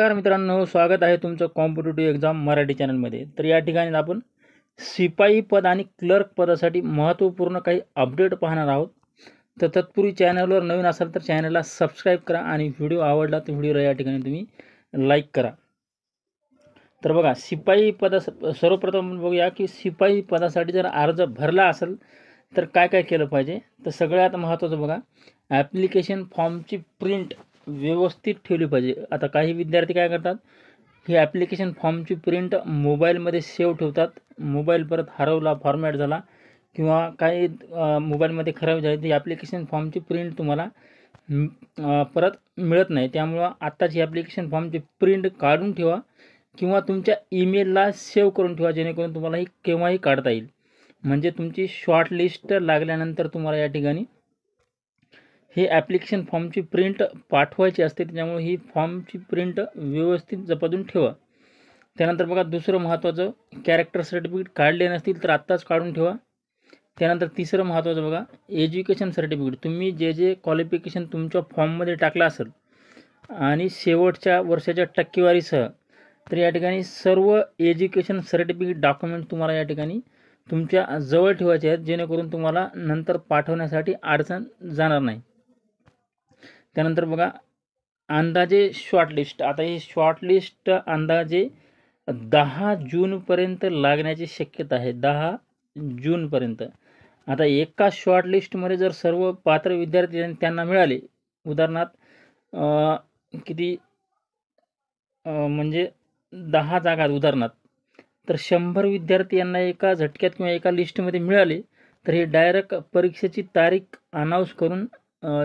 नमस्कार मित्रांनो स्वागत आहे तुमचं कॉम्पिटेटिव्ह एक्झाम मराठी चॅनलमध्ये तर या ठिकाणी आपण शिपाई पद आणि क्लर्क पदासाठी महत्त्वपूर्ण काही अपडेट पाहणार आहोत तर तत्पूर्वी चॅनलवर नवीन असाल तर चॅनलला सबस्क्राईब करा आणि व्हिडिओ आवडला तर व्हिडिओला या ठिकाणी तुम्ही लाईक करा तर बघा शिपाई पदा सर्वप्रथम बघूया की शिपाई पदासाठी जर अर्ज भरला असेल तर काय काय केलं पाहिजे तर सगळ्यात महत्त्वाचं बघा ॲप्लिकेशन फॉर्मची प्रिंट व्यवस्थित ठेवली पाहिजे आता काही विद्यार्थी काय करतात हे ॲप्लिकेशन फॉर्मची प्रिंट मोबाईलमध्ये सेव्ह ठेवतात मोबाईल परत हरवला फॉर्मॅट झाला किंवा काही मोबाईलमध्ये खराब झाली ती ॲप्लिकेशन फॉर्मची प्रिंट तुम्हाला परत मिळत नाही त्यामुळं आत्ताची ॲप्लिकेशन फॉर्मची प्रिंट काढून ठेवा किंवा तुमच्या ईमेलला सेव्ह करून ठेवा जेणेकरून तुम्हाला ही केव्हाही काढता येईल म्हणजे तुमची शॉर्टलिस्ट लागल्यानंतर तुम्हाला या ठिकाणी हे ॲप्लिकेशन फॉर्मची प्रिंट पाठवायची असते त्याच्यामुळे ही फॉर्मची प्रिंट व्यवस्थित जपातून ठेवा त्यानंतर बघा दुसरं महत्त्वाचं कॅरेक्टर सर्टिफिकेट काढले नसतील तर आत्ताच काढून ठेवा त्यानंतर तिसरं महत्त्वाचं बघा एज्युकेशन सर्टिफिकेट तुम्ही जे जे क्वालिफिकेशन तुमच्या फॉर्ममध्ये टाकलं असेल आणि शेवटच्या वर्षाच्या टक्केवारीसह तर या ठिकाणी सर्व एज्युकेशन सर्टिफिकेट डॉक्युमेंट तुम्हाला या ठिकाणी तुमच्या जवळ ठेवायचे आहेत जेणेकरून तुम्हाला नंतर पाठवण्यासाठी अडचण जाणार नाही त्यानंतर बघा अंदाजे शॉर्टलिस्ट आता हे शॉर्टलिस्ट अंदाजे दहा जूनपर्यंत लागण्याची शक्यता आहे दहा जूनपर्यंत आता एका शॉर्टलिस्टमध्ये जर सर्व पात्र विद्यार्थी त्यांना मिळाले उदाहरणार्थ किती म्हणजे दहा जागा उदाहरणार्थ तर शंभर विद्यार्थी यांना एका झटक्यात किंवा एका लिस्टमध्ये मिळाले तर हे डायरेक्ट परीक्षेची तारीख अनाऊन्स करून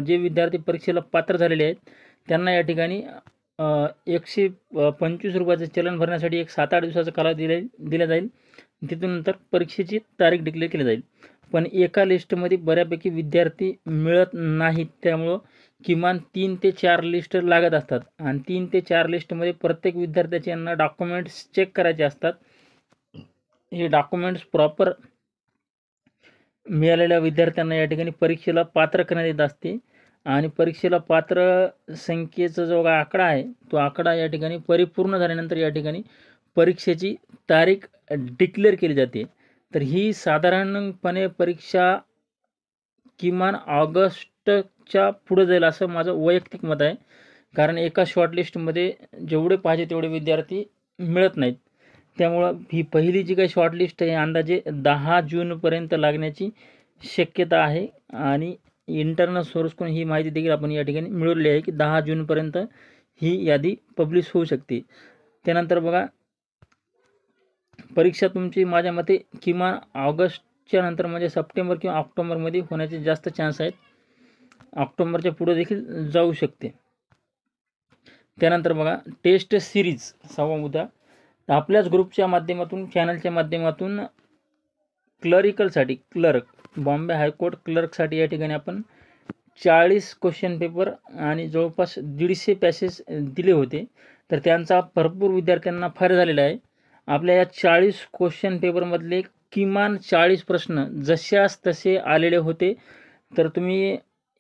जे विद्यार्थी परीक्षेला पात्र झालेले आहेत त्यांना या ठिकाणी एकशे पंचवीस रुपयाचं चलन भरण्यासाठी एक सात आठ दिवसाचा कालावधी दिला दिला जाईल तिथून नंतर परीक्षेची तारीख डिक्लेअर केली जाईल पण एका लिस्टमध्ये बऱ्यापैकी विद्यार्थी मिळत नाहीत त्यामुळं किमान तीन ते चार लिस्ट लागत असतात आणि तीन ते चार लिस्टमध्ये प्रत्येक विद्यार्थ्याचे यांना डॉक्युमेंट्स चेक करायचे असतात हे डॉक्युमेंट्स प्रॉपर मिळालेल्या विद्यार्थ्यांना या ठिकाणी परीक्षेला पात्र करण्यात येत असते आणि परीक्षेला पात्र संख्येचा जो काय आकडा आहे तो आकडा या ठिकाणी परिपूर्ण झाल्यानंतर या ठिकाणी परीक्षेची तारीख डिक्लेअर केली जाते तर ही साधारणपणे परीक्षा किमान ऑगस्टच्या पुढं जाईल असं माझं वैयक्तिक मत आहे कारण एका शॉर्टलिस्टमध्ये जेवढे पाहिजे तेवढे विद्यार्थी मिळत नाहीत त्यामुळं ही पहिली जी काही शॉर्टलिस्ट आहे अंदाजे दहा जूनपर्यंत लागण्याची शक्यता आहे आणि इंटरनल सोर्सकडून ही माहिती देखील आपण या ठिकाणी मिळवली आहे की दहा जूनपर्यंत ही यादी पब्लिश होऊ शकते त्यानंतर बघा परीक्षा तुमची माझ्या मते किमान ऑगस्टच्या नंतर म्हणजे सप्टेंबर किंवा ऑक्टोंबरमध्ये होण्याचे जास्त चान्स आहेत ऑक्टोंबरच्या पुढे देखील जाऊ शकते त्यानंतर बघा टेस्ट सिरीज सहावा मुद्दा आपल्याच ग्रुपच्या माध्यमातून चॅनलच्या माध्यमातून क्लरिकलसाठी क्लर्क बॉम्बे हायकोर्ट क्लर्कसाठी या ठिकाणी आपण चाळीस क्वेश्चन पेपर आणि जवळपास दीडशे पॅसेस दिले होते तर त्यांचा भरपूर विद्यार्थ्यांना फायदा झालेला आहे आपल्या या चाळीस क्वेश्चन पेपरमधले किमान चाळीस प्रश्न जशास तसे आलेले होते तर तुम्ही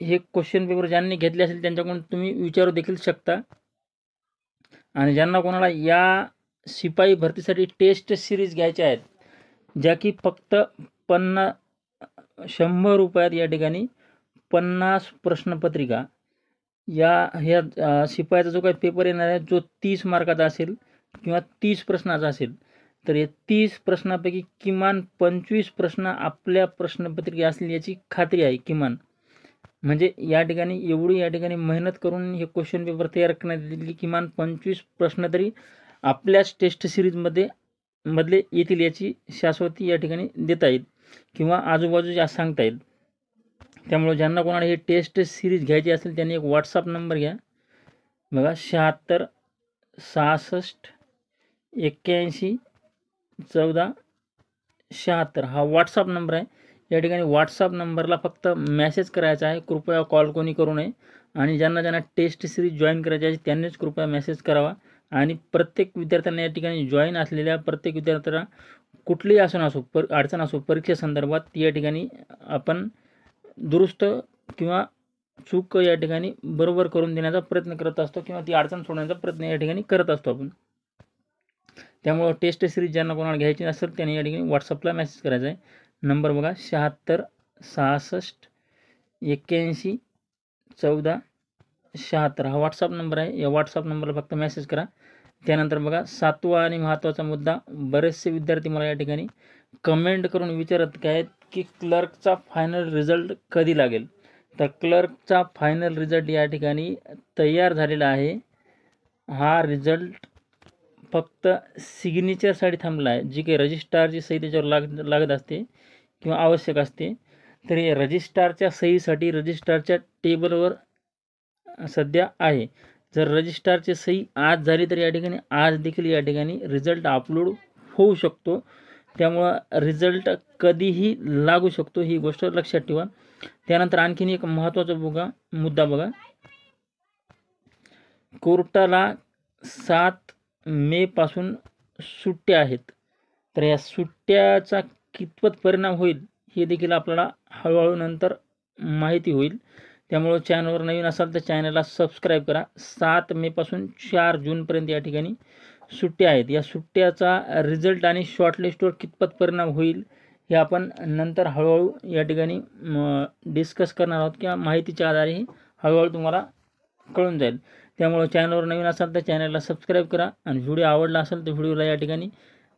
हे क्वेश्चन पेपर ज्यांनी घेतले असेल त्यांच्याकडून तुम्ही विचारू देखील शकता आणि ज्यांना कोणाला या शिपाई भरतीसाठी टेस्ट सिरीज घ्यायच्या आहेत ज्या की फक्त पन्ना शंभर रुपयात या ठिकाणी पन्नास प्रश्नपत्रिका या ह्या शिपायाचा जो काही पेपर येणार आहे जो तीस मार्काचा असेल किंवा तीस प्रश्नाचा असेल तर या तीस प्रश्नापैकी किमान पंचवीस प्रश्न आपल्या प्रश्नपत्रिका असतील याची खात्री आहे किमान म्हणजे या ठिकाणी एवढी या ठिकाणी मेहनत करून हे क्वेश्चन पेपर तयार करण्यात येतील की किमान पंचवीस प्रश्न तरी आपल्याच टेस्ट सिरीजमध्ये मधले येथील याची शाश्वती या ठिकाणी देता येईल किंवा आजूबाजूच्या सांगता येईल त्यामुळे ज्यांना कोणाला हे टेस्ट सिरीज घ्यायची असेल त्यांनी एक व्हॉट्सअप नंबर घ्या बघा शहात्तर सहासष्ट एक्क्याऐंशी चौदा शहात्तर हा व्हॉट्सअप नंबर आहे या ठिकाणी व्हॉट्सअप नंबरला फक्त मॅसेज करायचा आहे कृपया कॉल कोणी करू नये आणि ज्यांना ज्यांना टेस्ट सिरीज जॉईन करायची आहे त्यांनीच कृपया मेसेज करावा आणि प्रत्येक विद्यार्थ्यांना या ठिकाणी जॉईन असलेल्या प्रत्येक विद्यार्थ्याला कुठलीही असून असो पर अडचण असो परीक्षेसंदर्भात या ठिकाणी आपण दुरुस्त किंवा चूक या ठिकाणी बरोबर करून देण्याचा प्रयत्न करत असतो किंवा ती अडचण सोडण्याचा प्रयत्न या ठिकाणी करत असतो आपण त्यामुळं टेस्ट सिरीज ज्यांना कोणाला घ्यायची असेल त्यांनी या ठिकाणी व्हॉट्सअपला मेसेज करायचा आहे नंबर बघा शहात्तर सहासष्ट एक्क्याऐंशी चौदा शहात्तर हा व्हॉट्सअप नंबर आहे या व्हॉट्सअप नंबरला फक्त मेसेज करा त्यानंतर बघा सातवा आणि महत्त्वाचा मुद्दा बरेचसे विद्यार्थी मला या ठिकाणी कमेंट करून विचारत काय की क्लर्कचा फायनल रिझल्ट कधी लागेल तर क्लर्कचा फायनल रिझल्ट या ठिकाणी तयार झालेला आहे हा रिझल्ट फक्त सिग्नेचरसाठी थांबला आहे जी काही रजिस्ट्रारची सही त्याच्यावर लाग लागत असते किंवा आवश्यक असते तरी रजिस्ट्रारच्या सहीसाठी रजिस्ट्रारच्या टेबलवर सध्या आहे जर रजिस्ट्रारची सही आज झाली तर या ठिकाणी आज देखील या ठिकाणी रिझल्ट अपलोड होऊ शकतो त्यामुळं रिझल्ट कधीही लागू शकतो ही गोष्ट लक्षात ठेवा त्यानंतर आणखीन एक महत्त्वाचा बघा मुद्दा बघा कोर्टाला सात पासून सुट्ट्या आहेत तर या सुट्ट्याचा कितपत परिणाम होईल हे देखील आपल्याला हळूहळू नंतर माहिती होईल त्यामुळं चॅनलवर नवीन असाल तर चॅनलला सबस्क्राईब करा सात मेपासून चार जूनपर्यंत या ठिकाणी सुट्ट्या आहेत या सुट्ट्याचा रिझल्ट आणि शॉर्टलिस्टवर कितपत परिणाम होईल हे आपण नंतर हळूहळू या ठिकाणी डिस्कस करणार आहोत किंवा माहितीच्या आधारे हळूहळू तुम्हाला कळून जाईल त्यामुळं चॅनलवर नवीन असाल तर चॅनलला सबस्क्राईब करा आणि व्हिडिओ आवडला असेल तर व्हिडिओला या ठिकाणी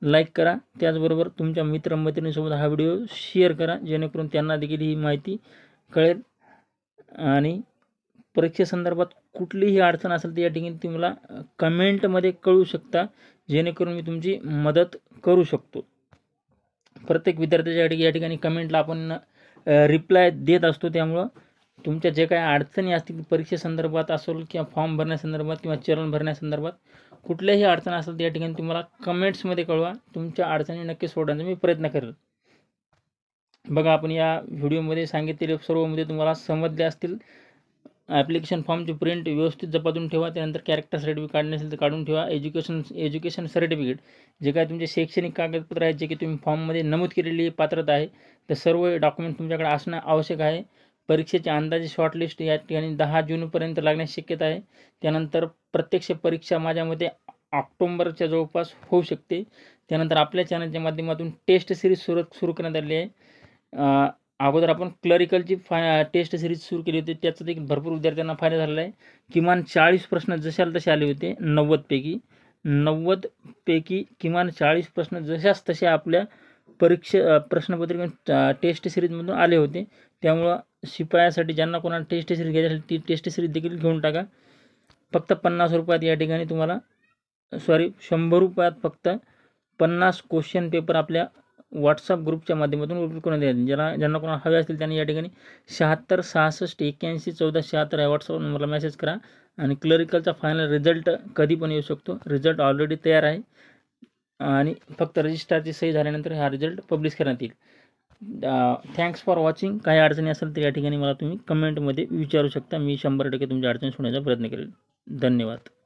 लाईक करा त्याचबरोबर तुमच्या मित्रमैत्रिणीसोबत हा व्हिडिओ शेअर करा जेणेकरून त्यांना देखील ही माहिती कळेल आणि परीक्षेसंदर्भात कुठलीही अडचण असेल तर या ठिकाणी तुम्ही मला कमेंटमध्ये कळू शकता जेणेकरून मी तुमची मदत करू शकतो प्रत्येक विद्यार्थ्याच्या या ठिकाणी कमेंटला आपण रिप्लाय देत असतो त्यामुळं तुमच्या जे काही अडचणी असतील परीक्षेसंदर्भात असेल किंवा फॉर्म भरण्यासंदर्भात किंवा चरण भरण्यासंदर्भात कुठल्याही अडचण असेल तर या ठिकाणी तुम्हाला कमेंट्समध्ये कळवा तुमच्या अडचणी नक्की सोडण्याचा मी प्रयत्न करेल बघा आपण या व्हिडिओमध्ये सांगितलेले सर्वमध्ये तुम्हाला समजले असतील ॲप्लिकेशन फॉर्मचे प्रिंट व्यवस्थित जपातून ठेवा त्यानंतर कॅरेक्टर सर्टिफिकेट काढणे असेल तर काढून ठेवा एज्युकेशन एज्युकेशन सर्टिफिकेट जे काय तुमचे शैक्षणिक कागदपत्र आहेत जे की तुम्ही फॉर्ममध्ये नमूद केलेली पात्रता आहे तर सर्व डॉक्युमेंट तुमच्याकडे असणं आवश्यक आहे परीक्षेचे अंदाजे शॉर्टलिस्ट या ठिकाणी दहा जूनपर्यंत लागण्याची शक्यता आहे त्यानंतर प्रत्यक्ष परीक्षा माझ्या मते ऑक्टोंबरच्या जवळपास होऊ शकते त्यानंतर आपल्या चॅनलच्या माध्यमातून टेस्ट सिरीज सुरू सुरू करण्यात आली आहे अगोदर आपण क्लरिकलची फाय टेस्ट सिरीज सुरू केली होती त्याचा देखील भरपूर विद्यार्थ्यांना फायदा झालेला आहे किमान चाळीस प्रश्न जशाला तसे आले होते नव्वदपैकी नव्वदपैकी किमान चाळीस प्रश्न जशाच तसे आपल्या परीक्षा प्रश्नपत्रिका टेस्ट सिरीजमधून आले होते त्यामुळं शिपायासाठी ज्यांना कोणाला टेस्ट सिरीज घ्यायची असेल ती टेस्ट सिरीज देखील घेऊन टाका फक्त पन्नास रुपयात या ठिकाणी तुम्हाला सॉरी शंभर रुपयात फक्त पन्नास क्वेश्चन पेपर आपल्या व्हॉट्सअप ग्रुपच्या माध्यमातून उपलब्ध करून देतात ज्याला ज्यांना कोणाला हवे असतील त्यांनी या ठिकाणी शहात्तर सहासष्ट एक्क्याऐंशी चौदा शहात्तर या व्हॉट्सअप नंबरला मेसेज करा आणि क्लरिकलचा फायनल रिझल्ट कधी पण येऊ शकतो रिझल्ट ऑलरेडी तयार आहे आणि फक्त रजिस्ट्रारची सही झाल्यानंतर हा रिझल्ट पब्लिश करण्यात येईल थँक्स फॉर वॉचिंग काही अडचणी असेल तर या ठिकाणी मला तुम्ही कमेंटमध्ये विचारू शकता मी शंभर टक्के तुमच्या अडचणी सोडण्याचा प्रयत्न करेल धन्यवाद